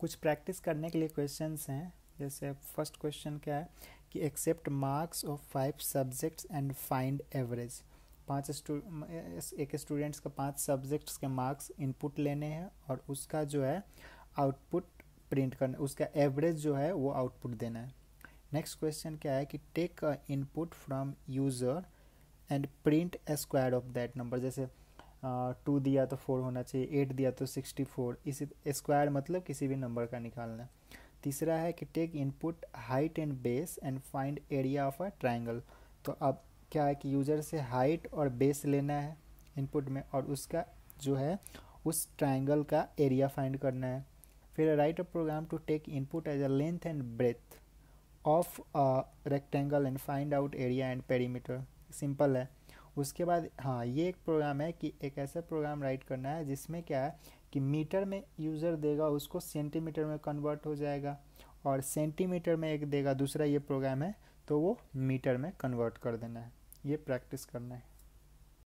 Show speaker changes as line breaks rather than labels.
कुछ प्रैक्टिस करने के लिए क्वेश्चंस हैं जैसे फर्स्ट क्वेश्चन क्या है कि accept marks of five subjects and find average पांच एक स्टूडेंट्स का पांच सब्जेक्ट्स के मार्क्स इनपुट लेने हैं और उसका जो है आउटपुट प्रिंट करना उसका एवरेज जो है वो आउटपुट देना है नेक्स्ट क्वेश्चन क्या है कि take a input from user and print square of that number जैसे टू दिया तो फोर होना चाहिए एट दिया तो सिक्सटी फोर इसी स्क्वायर मतलब किसी भी नंबर का निकालना तीसरा है कि take input height and base and find area of a triangle तो अब क्या है कि यूज़र से हाइट और बेस लेना है इनपुट में और उसका जो है उस ट्राइंगल का एरिया फाइंड करना है फिर write a program to take input as a length and breadth of rectangle and find out area and perimeter simple है उसके बाद हाँ ये एक प्रोग्राम है कि एक ऐसा प्रोग्राम राइट करना है जिसमें क्या है कि मीटर में यूज़र देगा उसको सेंटीमीटर में कन्वर्ट हो जाएगा और सेंटीमीटर में एक देगा दूसरा ये प्रोग्राम है तो वो मीटर में कन्वर्ट कर देना है ये प्रैक्टिस करना है